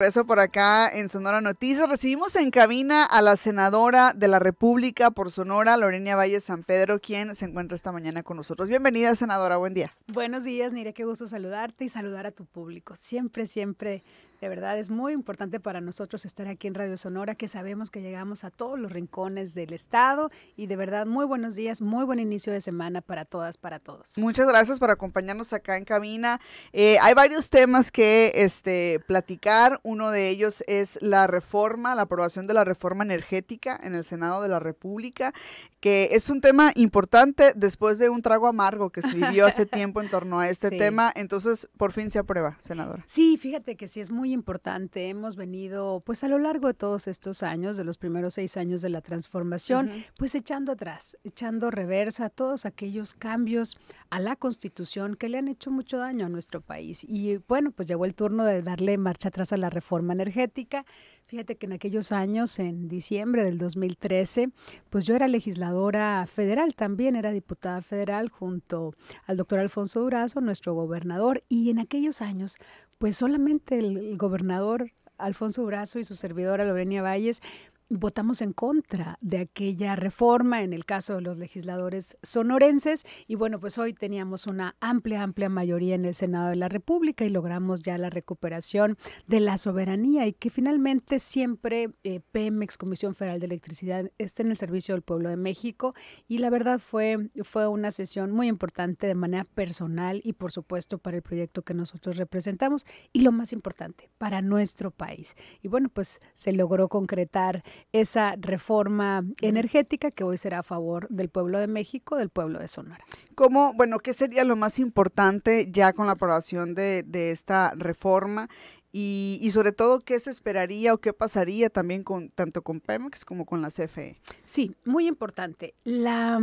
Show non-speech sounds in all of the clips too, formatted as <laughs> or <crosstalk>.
Eso por acá en Sonora Noticias. Recibimos en cabina a la senadora de la República por Sonora, Lorena Valle San Pedro, quien se encuentra esta mañana con nosotros. Bienvenida, senadora, buen día. Buenos días, Nire, qué gusto saludarte y saludar a tu público. Siempre, siempre de verdad es muy importante para nosotros estar aquí en Radio Sonora, que sabemos que llegamos a todos los rincones del estado y de verdad muy buenos días, muy buen inicio de semana para todas, para todos. Muchas gracias por acompañarnos acá en cabina. Eh, hay varios temas que este, platicar. Uno de ellos es la reforma, la aprobación de la reforma energética en el Senado de la República, que es un tema importante después de un trago amargo que se vivió hace <laughs> tiempo en torno a este tema. Entonces, por fin se aprueba, senadora. Sí, fíjate que sí es muy importante. Hemos venido, pues a lo largo de todos estos años, de los primeros seis años de la transformación, pues echando atrás, echando reversa todos aquellos cambios a la Constitución que le han hecho mucho daño a nuestro país. Y bueno, pues llegó el turno de darle marcha atrás a la reforma energética Fíjate que en aquellos años, en diciembre del 2013, pues yo era legisladora federal, también era diputada federal junto al doctor Alfonso Durazo, nuestro gobernador, y en aquellos años, pues solamente el, gobernador Alfonso Durazo y su servidora Lorenia Valles, votamos en contra de aquella reforma en el caso de los legisladores sonorenses y bueno, pues hoy teníamos una amplia, amplia mayoría en el Senado de la República y logramos ya la recuperación de la soberanía y que finalmente siempre eh, Pemex, Comisión Federal de Electricidad, esté en el servicio del pueblo de México y la verdad fue, fue una sesión muy importante de manera personal y por supuesto para el proyecto que nosotros representamos y lo más importante, para nuestro país. Y bueno, pues se logró concretar esa reforma energética que hoy será a favor del pueblo de México, del pueblo de Sonora. ¿Cómo, bueno, qué sería lo más importante ya con la aprobación de, esta reforma? Y, sobre todo qué se esperaría o qué pasaría también con tanto con Pemex como con la CFE. Sí, muy importante. La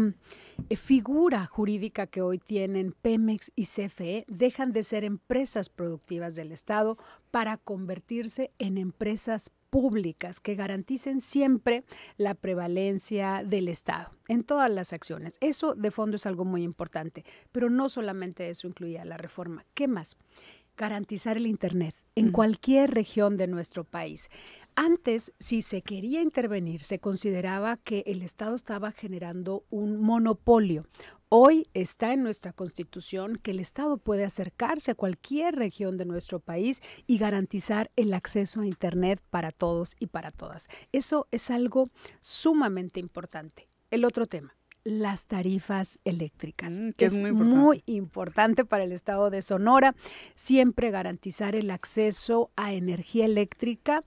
eh, figura jurídica que hoy tienen Pemex y CFE dejan de ser empresas productivas del Estado para convertirse en empresas públicas que garanticen siempre la prevalencia del Estado en todas las acciones. Eso de fondo es algo muy importante, pero no solamente eso incluía la reforma. ¿Qué más? Garantizar el Internet en cualquier región de nuestro país. Antes, si se quería intervenir, se consideraba que el Estado estaba generando un monopolio, Hoy está en nuestra Constitución que el Estado puede acercarse a cualquier región de nuestro país y garantizar el acceso a Internet para todos y para todas. Eso es algo sumamente importante. El otro tema las tarifas eléctricas, mm, que es, muy importante. para el estado de Sonora, siempre garantizar el acceso a energía eléctrica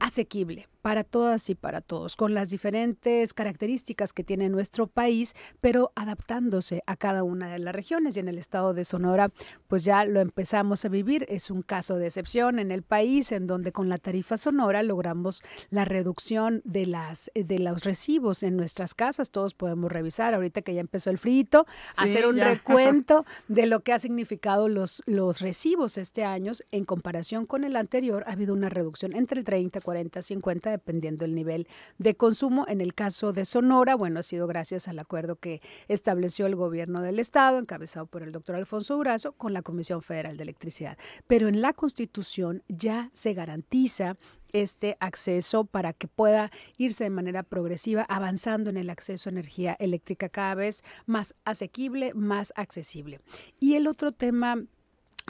asequible para todas y para todos, con las diferentes características que tiene nuestro país, pero adaptándose a cada una de las regiones. Y en el estado de Sonora, pues ya lo empezamos a vivir. Es un caso de excepción en el país, en donde con la tarifa sonora logramos la reducción de, las, eh, de los recibos en nuestras casas. Todos podemos revisar, ahorita que ya empezó el frito, hacer un <laughs> recuento de lo que ha significado los, los recibos este año. En comparación con el anterior, ha habido una reducción entre el 30 y 40 50, dependiendo del nivel de consumo. En el caso de Sonora, bueno, ha sido gracias al acuerdo que estableció el gobierno del Estado, encabezado por el doctor Alfonso Durazo, con la Comisión Federal de Electricidad. Pero en la Constitución ya se garantiza este acceso para que pueda irse de manera progresiva avanzando en el acceso a energía eléctrica cada vez más asequible, más accesible. Y el otro tema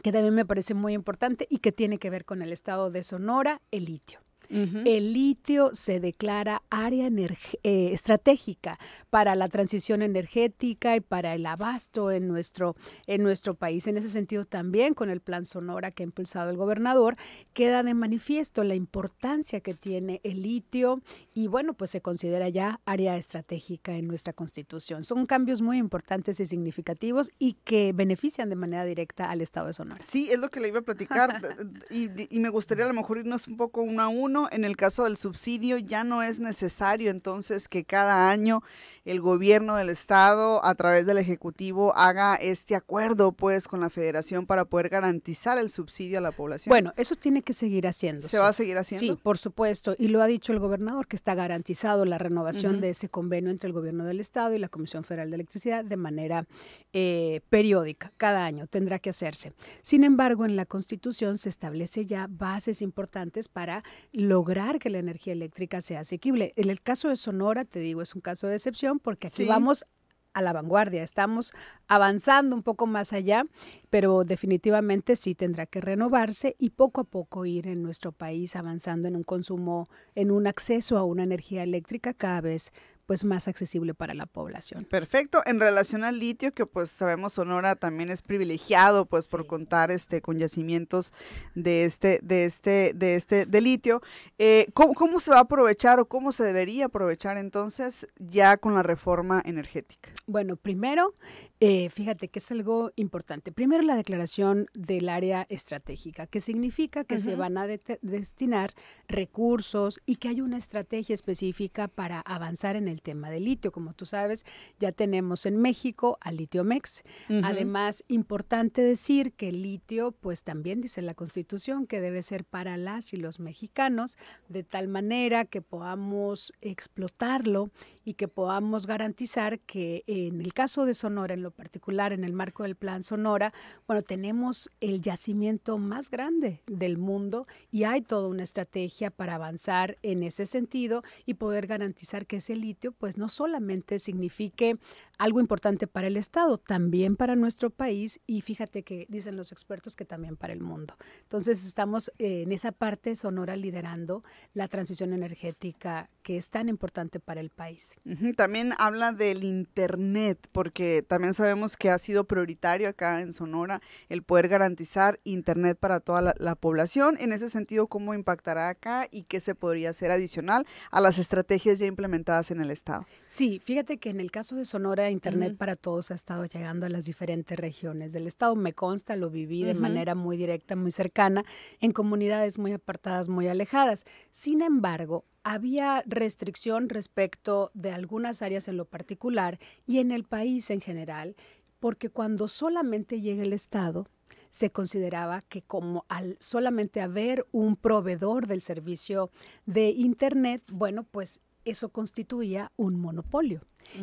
que también me parece muy importante y que tiene que ver con el estado de Sonora, el litio el litio se declara área eh, estratégica para la transición energética y para el abasto en nuestro, en nuestro país. En ese sentido, también con el plan Sonora que ha impulsado el gobernador, queda de manifiesto la importancia que tiene el litio y bueno, pues se considera ya área estratégica en nuestra constitución. Son cambios muy importantes y significativos y que benefician de manera directa al Estado de Sonora. Sí, es lo que le iba a platicar <laughs> y me gustaría a lo mejor irnos un poco uno a uno en el caso del subsidio, ya no es necesario entonces que cada año el gobierno del estado a través del Ejecutivo haga este acuerdo pues con la federación para poder garantizar el subsidio a la población. Bueno, eso tiene que seguir haciendo. ¿Se va a seguir haciendo? Sí, por supuesto. Y lo ha dicho el gobernador que está garantizado la renovación de ese convenio entre el gobierno del estado y la Comisión Federal de Electricidad de manera eh, periódica. Cada año tendrá que hacerse. Sin embargo, en la Constitución se establece ya bases importantes para lograr que la energía eléctrica sea asequible. En el caso de Sonora, te digo, es un caso de excepción porque aquí vamos a la vanguardia, estamos avanzando un poco más allá, pero definitivamente sí tendrá que renovarse y poco a poco ir en nuestro país avanzando en un consumo, en un acceso a una energía eléctrica cada vez pues más accesible para la población. Perfecto. En relación al litio, que pues sabemos Sonora también es privilegiado pues por contar este con yacimientos de este, de este, de este, de litio, eh, ¿cómo, se va a aprovechar o cómo se debería aprovechar entonces ya con la reforma energética? Bueno, primero, eh, fíjate que es algo importante. Primero, la declaración del área estratégica, que significa que se van a destinar recursos y que hay una estrategia específica para avanzar en el tema del litio. Como tú sabes, ya tenemos en México a litio mex. Además, importante decir que el litio, pues también dice la Constitución que debe ser para las y los mexicanos, de tal manera que podamos explotarlo y que podamos garantizar que en el caso de Sonora, en lo particular, en el marco del Plan Sonora, bueno, tenemos el yacimiento más grande del mundo y hay toda una estrategia para avanzar en ese sentido y poder garantizar que ese litio, pues no solamente signifique algo importante para el Estado, también para nuestro país y fíjate que dicen los expertos que también para el mundo. Entonces estamos en esa parte Sonora liderando la transición energética que es tan importante para el país. También habla del Internet, porque también sabemos que ha sido prioritario acá en Sonora el poder garantizar Internet para toda la, población. En ese sentido, ¿cómo impactará acá y qué se podría hacer adicional a las estrategias ya implementadas en el Estado? Sí, fíjate que en el caso de Sonora, Internet para todos ha estado llegando a las diferentes regiones del Estado. Me consta, lo viví de manera muy directa, muy cercana, en comunidades muy apartadas, muy alejadas. Sin embargo, había restricción respecto de algunas áreas en lo particular y en el país en general, porque cuando solamente llega el Estado, se consideraba que como al solamente haber un proveedor del servicio de Internet, bueno, pues eso constituía un monopolio.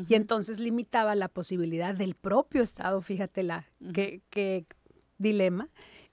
Y entonces limitaba la posibilidad del propio Estado, fíjate la, qué dilema,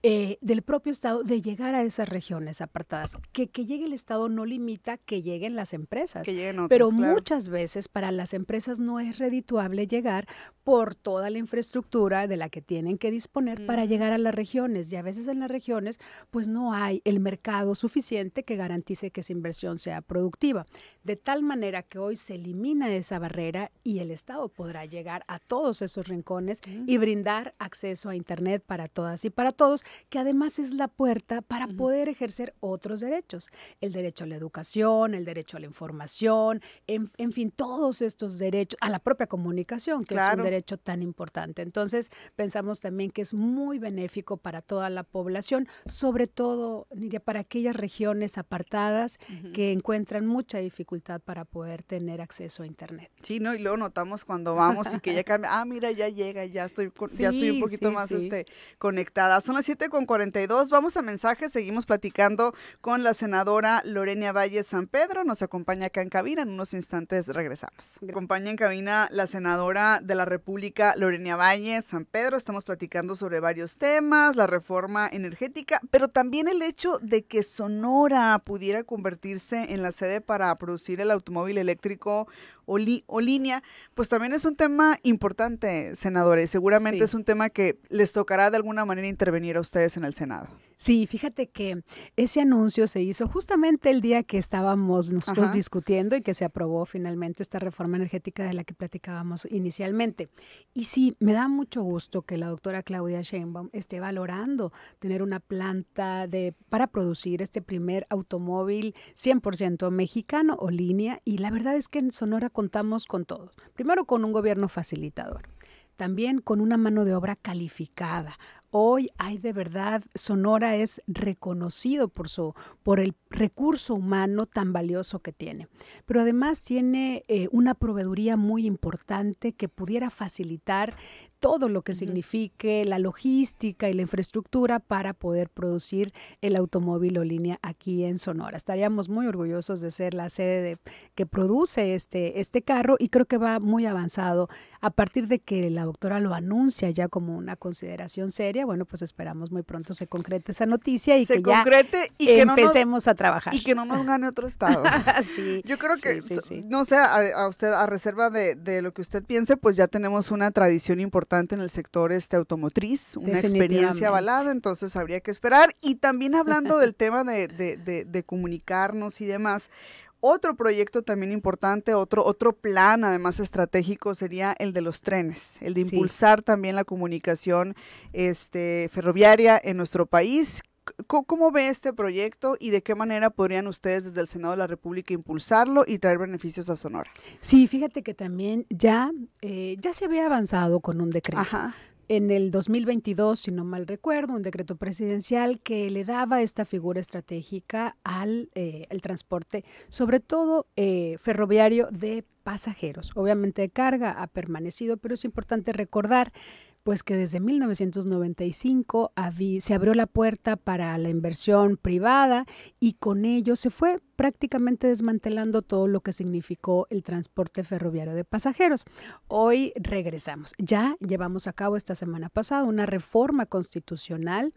eh, del propio Estado de llegar a esas regiones apartadas. Que, que llegue el Estado no limita que lleguen las empresas, pero muchas veces para las empresas no es redituable llegar por toda la infraestructura de la que tienen que disponer para llegar a las regiones. Y a veces en las regiones pues no hay el mercado suficiente que garantice que esa inversión sea productiva. De tal manera que hoy se elimina esa barrera y el Estado podrá llegar a todos esos rincones y brindar acceso a Internet para todas y para todos que además es la puerta para poder ejercer otros derechos, el derecho a la educación, el derecho a la información, en, fin, todos estos derechos, a la propia comunicación, que es un derecho tan importante. Entonces, pensamos también que es muy benéfico para toda la población, sobre todo, diría, para aquellas regiones apartadas que encuentran mucha dificultad para poder tener acceso a Internet. Sí, ¿no? Y luego notamos cuando vamos y que ya <laughs> cambia, ah, mira, ya llega, ya estoy, ya estoy un poquito más este, conectada. Son las siete con 42. Vamos a mensajes, seguimos platicando con la senadora Lorena Valle San Pedro. Nos acompaña acá en cabina. En unos instantes regresamos. Acompaña en cabina la senadora de la República Lorena Valle San Pedro. Estamos platicando sobre varios temas, la reforma energética, pero también el hecho de que Sonora pudiera convertirse en la sede para producir el automóvil eléctrico o, o línea, pues también es un tema importante, senadores. Seguramente es un tema que les tocará de alguna manera intervenir a ustedes en el Senado. Sí, fíjate que ese anuncio se hizo justamente el día que estábamos nosotros discutiendo y que se aprobó finalmente esta reforma energética de la que platicábamos inicialmente. Y sí, me da mucho gusto que la doctora Claudia Sheinbaum esté valorando tener una planta de para producir este primer automóvil 100% mexicano o línea y la verdad es que en Sonora contamos con todo. Primero con un gobierno facilitador también con una mano de obra calificada, Hoy hay de verdad, Sonora es reconocido por, su, por el recurso humano tan valioso que tiene, pero además tiene eh, una proveeduría muy importante que pudiera facilitar todo lo que signifique la logística y la infraestructura para poder producir el automóvil o línea aquí en Sonora. Estaríamos muy orgullosos de ser la sede que produce este, este carro y creo que va muy avanzado a partir de que la doctora lo anuncia ya como una consideración seria bueno, pues esperamos muy pronto se concrete esa noticia y que empecemos a trabajar. Y que no nos gane otro estado. <laughs> Yo creo que, no sé, a, usted, a reserva de, lo que usted piense, pues ya tenemos una tradición importante en el sector este automotriz, una experiencia avalada, entonces habría que esperar. Y también hablando del <laughs> tema de comunicarnos y demás, otro proyecto también importante, otro, otro plan además estratégico sería el de los trenes, el de impulsar también la comunicación este, ferroviaria en nuestro país. ¿Cómo, ve este proyecto y de qué manera podrían ustedes desde el Senado de la República impulsarlo y traer beneficios a Sonora? Sí, fíjate que también ya, eh, ya se había avanzado con un decreto. Ajá en el 2022, si no mal recuerdo, un decreto presidencial que le daba esta figura estratégica al eh, transporte, sobre todo eh, ferroviario de pasajeros. Obviamente de carga ha permanecido, pero es importante recordar pues que desde 1995 se abrió la puerta para la inversión privada y con ello se fue prácticamente desmantelando todo lo que significó el transporte ferroviario de pasajeros. Hoy regresamos. Ya llevamos a cabo esta semana pasada una reforma constitucional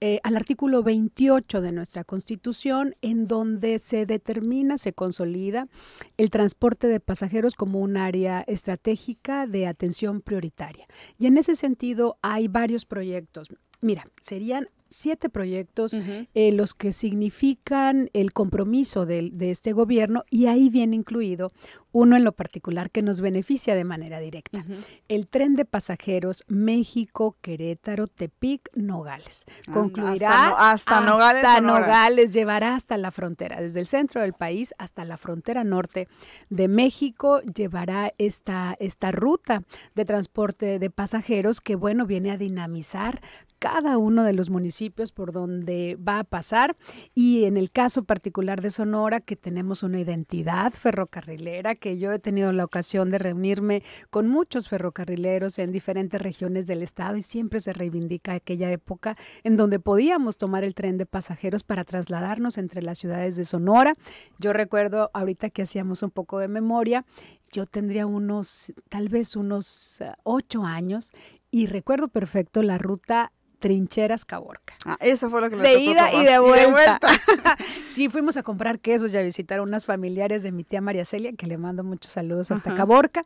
eh, al artículo 28 de nuestra constitución en donde se determina, se consolida el transporte de pasajeros como un área estratégica de atención prioritaria. Y en ese sentido hay varios proyectos. Mira, serían siete proyectos, eh, los que significan el compromiso de, este gobierno y ahí viene incluido uno en lo particular que nos beneficia de manera directa. El tren de pasajeros México, Querétaro, Tepic, Nogales. Ah, Concluirá hasta, Nogales, hasta Nogales llevará hasta la frontera, desde el centro del país hasta la frontera norte de México, llevará esta, esta ruta de transporte de pasajeros que, bueno, viene a dinamizar cada uno de los municipios por donde va a pasar y en el caso particular de Sonora que tenemos una identidad ferrocarrilera que yo he tenido la ocasión de reunirme con muchos ferrocarrileros en diferentes regiones del estado y siempre se reivindica aquella época en donde podíamos tomar el tren de pasajeros para trasladarnos entre las ciudades de Sonora. Yo recuerdo ahorita que hacíamos un poco de memoria, yo tendría unos tal vez unos ah, ocho años y recuerdo perfecto la ruta Trincheras Caborca. Ah, eso fue lo que De ida y de vuelta. de vuelta. <laughs> sí, fuimos a comprar quesos y a visitar a unas familiares de mi tía María Celia, que le mando muchos saludos hasta Caborca.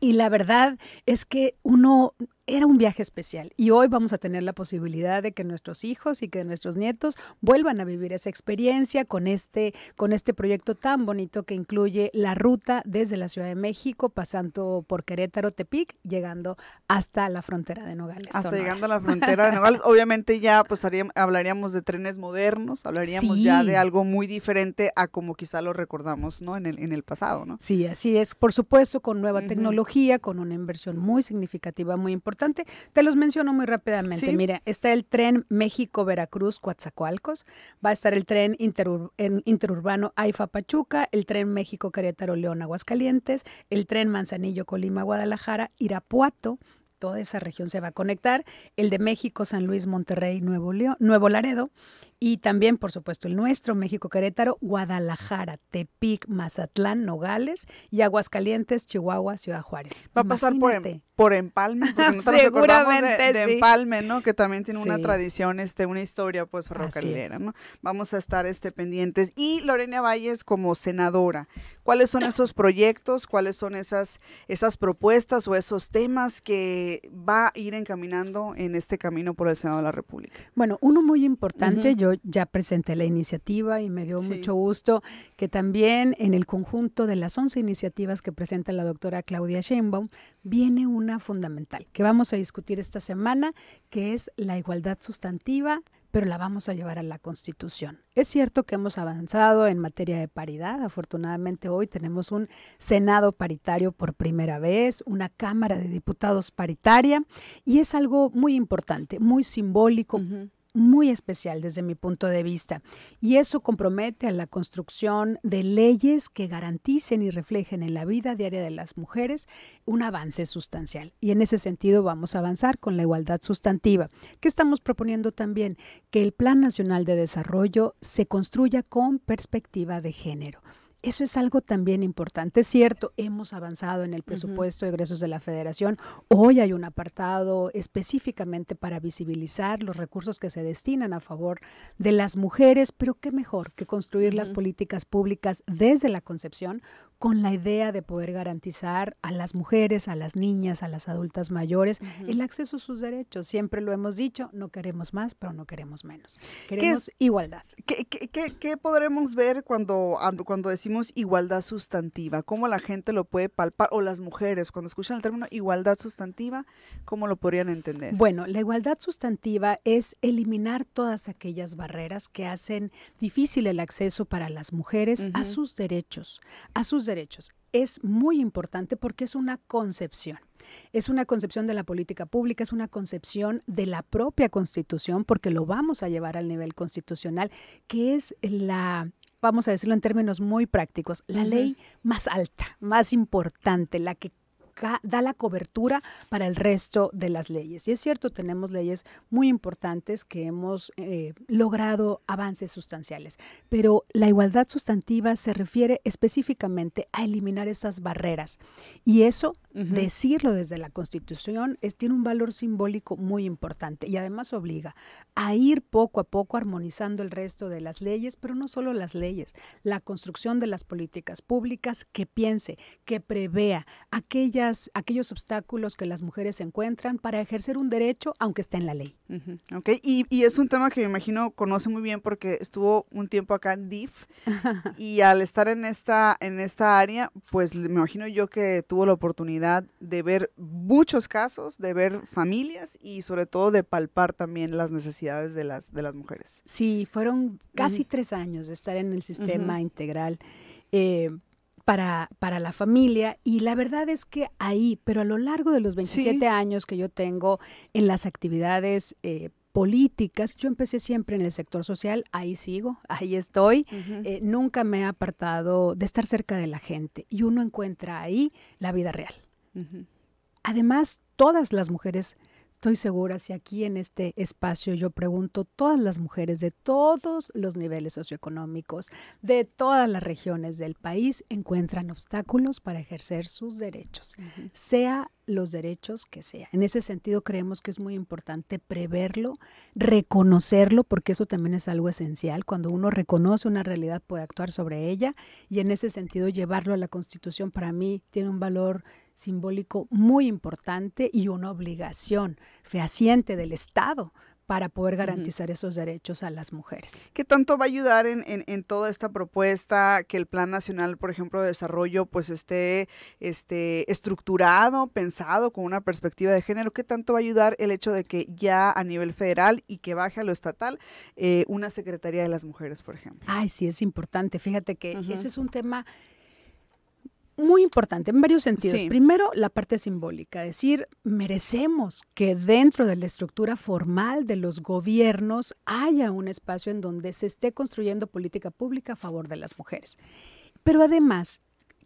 Y la verdad es que uno era un viaje especial y hoy vamos a tener la posibilidad de que nuestros hijos y que nuestros nietos vuelvan a vivir esa experiencia con este, con este proyecto tan bonito que incluye la ruta desde la Ciudad de México, pasando por Querétaro, Tepic, llegando hasta la frontera de Nogales. Hasta llegando a la frontera de <laughs> Nogales. Obviamente ya pues hablaríamos de trenes modernos, hablaríamos ya de algo muy diferente a como quizá lo recordamos ¿no? en, el, en el pasado. ¿no? Sí, así es. Por supuesto, con nueva tecnología, con una inversión muy significativa, muy importante te los menciono muy rápidamente. Mira, está el tren México-Veracruz-Coatzacoalcos, va a estar el tren interurbano AIFA-Pachuca, el tren México-Querétaro-León-Aguascalientes, el tren Manzanillo-Colima-Guadalajara, Irapuato, toda esa región se va a conectar, el de México, San Luis, Monterrey, Nuevo, Nuevo Laredo, y también, por supuesto, el nuestro, México Querétaro, Guadalajara, Tepic, Mazatlán, Nogales y Aguascalientes, Chihuahua, Ciudad Juárez. Va a pasar por, em- por Empalme, <laughs> Seguramente de, Empalme, ¿no? Que también tiene una tradición, este, una historia pues ferrocarrilera, ¿no? Vamos a estar este pendientes. Y Lorena Valles como senadora, ¿cuáles son esos proyectos? ¿Cuáles son esas, esas propuestas o esos temas que va a ir encaminando en este camino por el Senado de la República? Bueno, uno muy importante, yo ya presenté la iniciativa y me dio mucho gusto que también en el conjunto de las 11 iniciativas que presenta la doctora Claudia Sheinbaum viene una fundamental que vamos a discutir esta semana, que es la igualdad sustantiva pero la vamos a llevar a la Constitución. Es cierto que hemos avanzado en materia de paridad. Afortunadamente hoy tenemos un Senado paritario por primera vez, una Cámara de Diputados paritaria, y es algo muy importante, muy simbólico, muy especial desde mi punto de vista y eso compromete a la construcción de leyes que garanticen y reflejen en la vida diaria de las mujeres un avance sustancial. Y en ese sentido vamos a avanzar con la igualdad sustantiva, que estamos proponiendo también que el Plan Nacional de Desarrollo se construya con perspectiva de género. Eso es algo también importante. Es cierto, hemos avanzado en el presupuesto de egresos de la federación. Hoy hay un apartado específicamente para visibilizar los recursos que se destinan a favor de las mujeres, pero qué mejor que construir las políticas públicas desde la concepción con la idea de poder garantizar a las mujeres, a las niñas, a las adultas mayores el acceso a sus derechos. Siempre lo hemos dicho, no queremos más, pero no queremos menos. Queremos igualdad. ¿qué, qué, podremos ver cuando, cuando decimos igualdad sustantiva? ¿Cómo la gente lo puede palpar? O las mujeres, cuando escuchan el término igualdad sustantiva, ¿cómo lo podrían entender? Bueno, la igualdad sustantiva es eliminar todas aquellas barreras que hacen difícil el acceso para las mujeres a sus derechos, a sus derechos. Es muy importante porque es una concepción. Es una concepción de la política pública, es una concepción de la propia constitución, porque lo vamos a llevar al nivel constitucional, que es la vamos a decirlo en términos muy prácticos, la ley más alta, más importante, la que da la cobertura para el resto de las leyes. Y es cierto, tenemos leyes muy importantes que hemos eh, logrado avances sustanciales, pero la igualdad sustantiva se refiere específicamente a eliminar esas barreras. Y eso, decirlo desde la Constitución, tiene un valor simbólico muy importante y además obliga a ir poco a poco armonizando el resto de las leyes, pero no solo las leyes, la construcción de las políticas públicas que piense, que prevea aquellas aquellos obstáculos que las mujeres encuentran para ejercer un derecho, aunque esté en la ley. y, es un tema que me imagino conoce muy bien porque estuvo un tiempo acá en DIF <laughs> y al estar en esta, en esta área, pues me imagino yo que tuvo la oportunidad de ver muchos casos, de ver familias y sobre todo de palpar también las necesidades de las, de las mujeres. Sí, fueron casi tres años de estar en el sistema integral. Eh, para, la familia y la verdad es que ahí, pero a lo largo de los 27 años que yo tengo en las actividades eh, políticas, yo empecé siempre en el sector social, ahí sigo, <laughs> ahí estoy, eh, nunca me he apartado de estar cerca de la gente y uno encuentra ahí la vida real. Además, todas las mujeres Estoy segura si aquí en este espacio yo pregunto, todas las mujeres de todos los niveles socioeconómicos, de todas las regiones del país, encuentran obstáculos para ejercer sus derechos, sea los derechos que sea. En ese sentido creemos que es muy importante preverlo, reconocerlo, porque eso también es algo esencial. Cuando uno reconoce una realidad puede actuar sobre ella y en ese sentido llevarlo a la Constitución para mí tiene un valor simbólico muy importante y una obligación fehaciente del Estado para poder garantizar esos derechos a las mujeres. ¿Qué tanto va a ayudar en, toda esta propuesta que el Plan Nacional, por ejemplo, de Desarrollo, pues esté, este estructurado, pensado con una perspectiva de género? ¿Qué tanto va a ayudar el hecho de que ya a nivel federal y que baje a lo estatal eh, una Secretaría de las Mujeres, por ejemplo? Ay, sí, es importante. Fíjate que ese es un tema muy importante en varios sentidos. Primero, la parte simbólica, decir, merecemos que dentro de la estructura formal de los gobiernos haya un espacio en donde se esté construyendo política pública a favor de las mujeres. Pero además,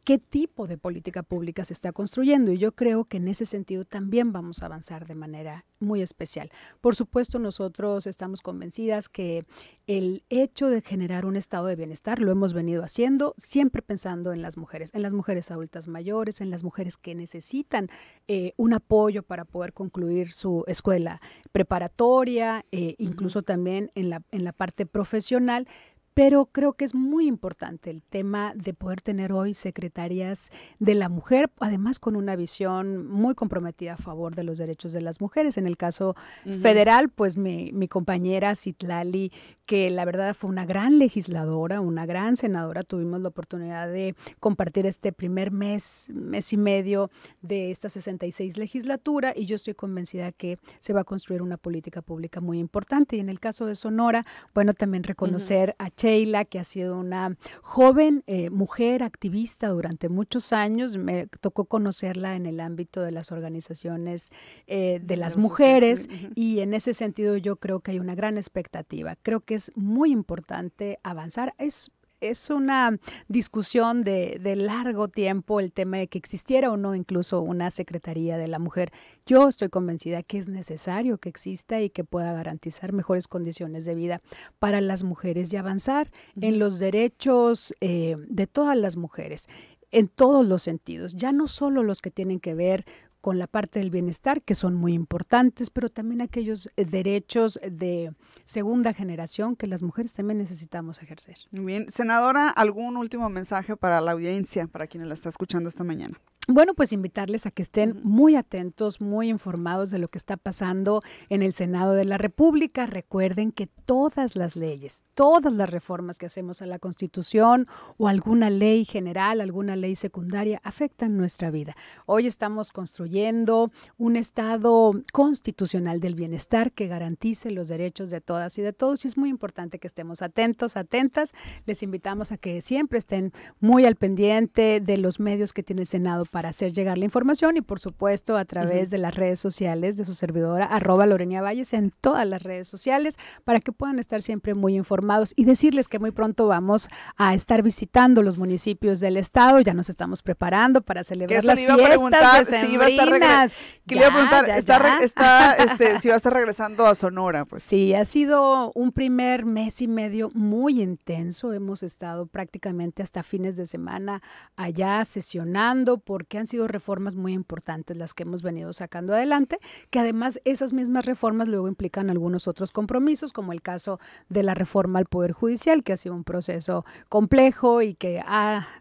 qué tipo de política pública se está construyendo. Y yo creo que en ese sentido también vamos a avanzar de manera muy especial. Por supuesto, nosotros estamos convencidas que el hecho de generar un estado de bienestar lo hemos venido haciendo, siempre pensando en las mujeres, en las mujeres adultas mayores, en las mujeres que necesitan eh, un apoyo para poder concluir su escuela preparatoria, eh, incluso también en la, en la parte profesional. Pero creo que es muy importante el tema de poder tener hoy secretarias de la mujer, además con una visión muy comprometida a favor de los derechos de las mujeres. En el caso federal, pues mi, compañera Citlali, que la verdad fue una gran legisladora, una gran senadora, tuvimos la oportunidad de compartir este primer mes, mes y medio de esta 66 legislatura y yo estoy convencida que se va a construir una política pública muy importante. Y en el caso de Sonora, bueno, también reconocer a Sheila, que ha sido una joven eh, mujer activista durante muchos años. Me tocó conocerla en el ámbito de las organizaciones eh, de las mujeres y en ese sentido yo creo que hay una gran expectativa. Creo que es muy importante avanzar. Es es una discusión de, de, largo tiempo el tema de que existiera o no incluso una Secretaría de la Mujer. Yo estoy convencida que es necesario que exista y que pueda garantizar mejores condiciones de vida para las mujeres y avanzar en los derechos eh, de todas las mujeres en todos los sentidos, ya no solo los que tienen que ver con la parte del bienestar, que son muy importantes, pero también aquellos eh, derechos de segunda generación que las mujeres también necesitamos ejercer. Muy bien. Senadora, ¿algún último mensaje para la audiencia, para quienes la está escuchando esta mañana? Bueno, pues invitarles a que estén muy atentos, muy informados de lo que está pasando en el Senado de la República. Recuerden que todas las leyes, todas las reformas que hacemos a la Constitución o alguna ley general, alguna ley secundaria, afectan nuestra vida. Hoy estamos construyendo un Estado constitucional del bienestar que garantice los derechos de todas y de todos y es muy importante que estemos atentos, atentas. Les invitamos a que siempre estén muy al pendiente de los medios que tiene el Senado para hacer llegar la información y por supuesto a través de las redes sociales de su servidora arroba Lorena Valles en todas las redes sociales para que puedan estar siempre muy informados y decirles que muy pronto vamos a estar visitando los municipios del estado, ya nos estamos preparando para celebrar las fiestas de si preguntar, este, si va a estar regresando a Sonora, pues. Sí, ha sido un primer mes y medio muy intenso, hemos estado prácticamente hasta fines de semana allá sesionando por porque han sido reformas muy importantes las que hemos venido sacando adelante, que además esas mismas reformas luego implican algunos otros compromisos, como el caso de la reforma al Poder Judicial, que ha sido un proceso complejo y que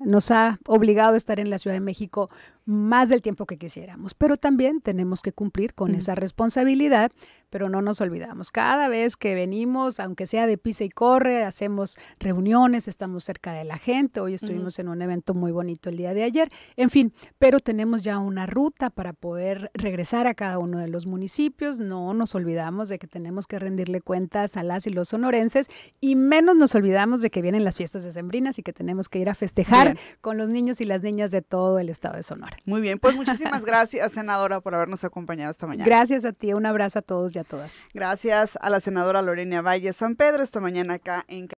nos ha obligado a estar en la Ciudad de México más del tiempo que quisiéramos, pero también tenemos que cumplir con esa responsabilidad, pero no nos olvidamos. Cada vez que venimos, aunque sea de pisa y corre, hacemos reuniones, estamos cerca de la gente, hoy estuvimos en un evento muy bonito el día de ayer, en fin, pero tenemos ya una ruta para poder regresar a cada uno de los municipios, no nos olvidamos de que tenemos que rendirle cuentas a las y los sonorenses y menos nos olvidamos de que vienen las fiestas decembrinas y que tenemos que ir a festejar con los niños y las niñas de todo el estado de Sonora. Muy bien, pues muchísimas <laughs> gracias, senadora, por habernos acompañado esta mañana. Gracias a ti, un abrazo a todos y a todas. Gracias a la senadora Lorena Valle San Pedro esta mañana acá en